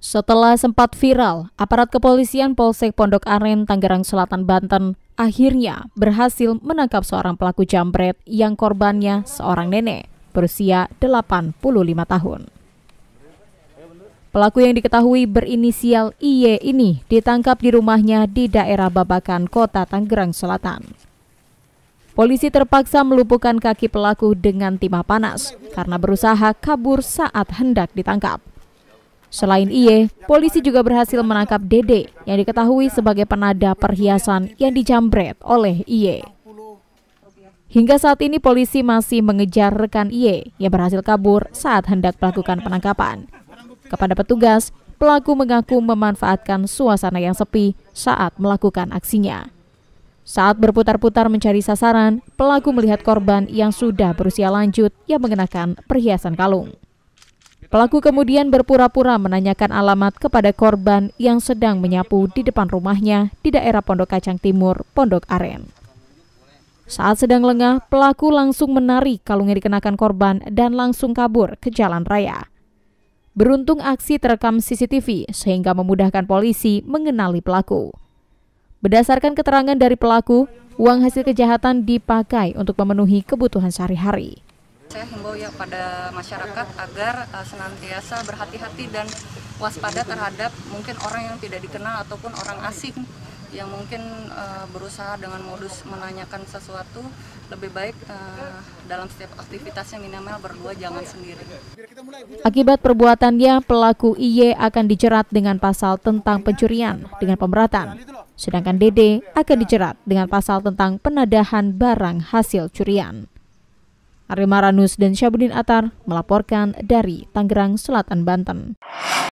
Setelah sempat viral, aparat kepolisian Polsek Pondok Aren, Tangerang Selatan, Banten akhirnya berhasil menangkap seorang pelaku jambret yang korbannya seorang nenek berusia 85 tahun. Pelaku yang diketahui berinisial IY ini ditangkap di rumahnya di daerah Babakan, Kota Tangerang Selatan. Polisi terpaksa melumpuhkan kaki pelaku dengan timah panas karena berusaha kabur saat hendak ditangkap. Selain Ie, polisi juga berhasil menangkap Dede yang diketahui sebagai penada perhiasan yang dijambret oleh Ie. Hingga saat ini polisi masih mengejar rekan Ie yang berhasil kabur saat hendak melakukan penangkapan. Kepada petugas, pelaku mengaku memanfaatkan suasana yang sepi saat melakukan aksinya. Saat berputar-putar mencari sasaran, pelaku melihat korban yang sudah berusia lanjut yang mengenakan perhiasan kalung. Pelaku kemudian berpura-pura menanyakan alamat kepada korban yang sedang menyapu di depan rumahnya di daerah Pondok Kacang Timur, Pondok Aren. Saat sedang lengah, pelaku langsung menarik kalung yang dikenakan korban dan langsung kabur ke jalan raya. Beruntung aksi terekam CCTV sehingga memudahkan polisi mengenali pelaku. Berdasarkan keterangan dari pelaku, uang hasil kejahatan dipakai untuk memenuhi kebutuhan sehari-hari. Saya himbau ya pada masyarakat agar uh, senantiasa berhati-hati dan waspada terhadap mungkin orang yang tidak dikenal ataupun orang asing yang mungkin uh, berusaha dengan modus menanyakan sesuatu lebih baik uh, dalam setiap aktivitasnya minimal berdua jangan sendiri. Akibat perbuatannya pelaku IY akan dicerat dengan pasal tentang pencurian dengan pemberatan, sedangkan DD akan dicerat dengan pasal tentang penadahan barang hasil curian. Arimaranus dan Syabudin Atar melaporkan dari Tangerang Selatan, Banten.